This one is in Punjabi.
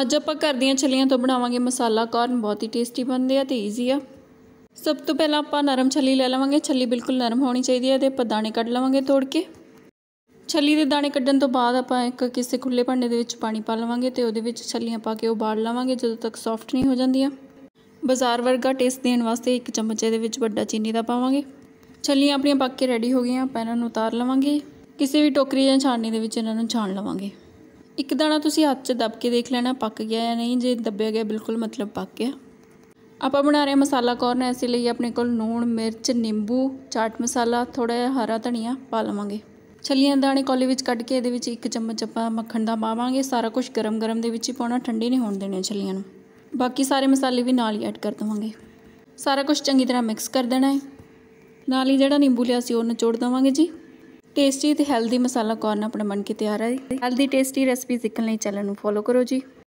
ਅੱਜ ਆਪਾਂ ਘਰ ਦੀਆਂ ਛਲੀਆਂ ਤੋਂ ਬਣਾਵਾਂਗੇ ਮਸਾਲਾ ਕਾਰਨ ਬਹੁਤ ਹੀ ਟੇਸਟੀ ਬਣਦੇ ਆ ਤੇ ਈਜ਼ੀ ਆ ਸਭ ਤੋਂ ਪਹਿਲਾਂ ਆਪਾਂ ਨਰਮ ਛਲੀ ਲੈ ਲਵਾਂਗੇ ਛਲੀ ਬਿਲਕੁਲ ਨਰਮ ਹੋਣੀ ਚਾਹੀਦੀ ਹੈ ਤੇ ਆਪਾਂ ਦਾਣੇ ਕੱਢ ਲਵਾਂਗੇ ਤੋੜ ਕੇ ਛਲੀ ਦੇ ਦਾਣੇ ਕੱਢਣ ਤੋਂ ਬਾਅਦ ਆਪਾਂ ਇੱਕ ਕਿਸੇ ਖੁੱਲੇ ਭਾਂਡੇ ਦੇ ਵਿੱਚ ਪਾਣੀ ਪਾ ਲਵਾਂਗੇ ਤੇ ਉਹਦੇ ਵਿੱਚ ਛਲੀਆਂ ਪਾ ਕੇ ਉਬਾਲ ਲਵਾਂਗੇ ਜਦੋਂ ਤੱਕ ਸੌਫਟ ਨਹੀਂ ਹੋ ਜਾਂਦੀਆਂ ਬਾਜ਼ਾਰ ਵਰਗਾ ਟੇਸਟ ਦੇਣ ਵਾਸਤੇ ਇੱਕ ਚਮਚੇ ਦੇ ਵਿੱਚ ਵੱਡਾ ਚੀਨੀ ਦਾ ਪਾਵਾਂਗੇ ਛਲੀਆਂ ਆਪਣੀਆਂ ਪੱਕ ਕੇ ਰੈਡੀ ਹੋ ਗਈਆਂ ਆਪਾਂ ਇਹਨਾਂ ਨੂੰ ਉਤਾਰ ਲਵਾਂਗੇ ਕਿਸੇ ਵੀ ਟੋਕਰੀ ਜਾਂ ਛਾਣਨੀ ਦੇ ਵਿੱਚ ਇਹਨਾਂ ਨੂੰ ਛਾਣ ਲਵਾਂਗੇ ਇੱਕ ਦਾਣਾ ਤੁਸੀਂ ਹੱਥ 'ਚ ਦਬ ਕੇ ਦੇਖ ਲੈਣਾ ਪੱਕ ਗਿਆ ਜਾਂ ਨਹੀਂ ਜੇ ਦੱਬਿਆ ਗਿਆ ਬਿਲਕੁਲ ਮਤਲਬ ਪੱਕ ਗਿਆ ਆਪਾਂ ਬਣਾ ਰਹੇ ਮਸਾਲਾ ਕੌਰਨ ਐਸੇ ਲਈ ਆਪਣੇ ਕੋਲ ਨੂਣ ਮਿਰਚ ਨਿੰਬੂ ਚਾਟ ਮਸਾਲਾ ਥੋੜਾ ਜਿਹਾ ਹਰਾ ਧਨੀਆ ਪਾ ਲਵਾਂਗੇ ਛਲੀਆਂ ਦਾਣੇ ਕੋਲੇ ਵਿੱਚ ਕੱਢ ਕੇ ਇਹਦੇ ਵਿੱਚ ਇੱਕ ਚਮਚ ਆਪਾਂ ਮੱਖਣ ਦਾ ਪਾਵਾਂਗੇ ਸਾਰਾ ਕੁਝ ਗਰਮ-ਗਰਮ ਦੇ ਵਿੱਚ ਹੀ ਪਾਉਣਾ ਠੰਡੀ ਨਹੀਂ ਹੋਣ ਦੇਣੇ ਛਲੀਆਂ ਨੂੰ ਬਾਕੀ ਸਾਰੇ ਮਸਾਲੇ ਵੀ ਨਾਲ ਹੀ ਐਡ ਕਰ ਦਵਾਂਗੇ ਸਾਰਾ ਕੁਝ ਚੰਗੀ ਤਰ੍ਹਾਂ ਮਿਕਸ ਕਰ ਦੇਣਾ ਹੈ ਨਾਲ ਹੀ ਜਿਹੜਾ ਨਿੰਬੂ ਲਿਆ ਸੀ ਉਹ ਚੋੜ ਦਵਾਂਗੇ ਜੀ ਟੇਸਟੀ ਤੇ ਹੈਲਦੀ ਮਸਾਲਾ ਕੌਰਨ ਆਪਣੇ ਮਨ ਕੀ ਤਿਆਰ ਹੈ ਹੈਲਦੀ ਟੇਸਟੀ ਰੈਸਪੀ ਸਿੱਖਣ ਲਈ ਚੈਨਲ ਨੂੰ ਫੋਲੋ ਕਰੋ ਜੀ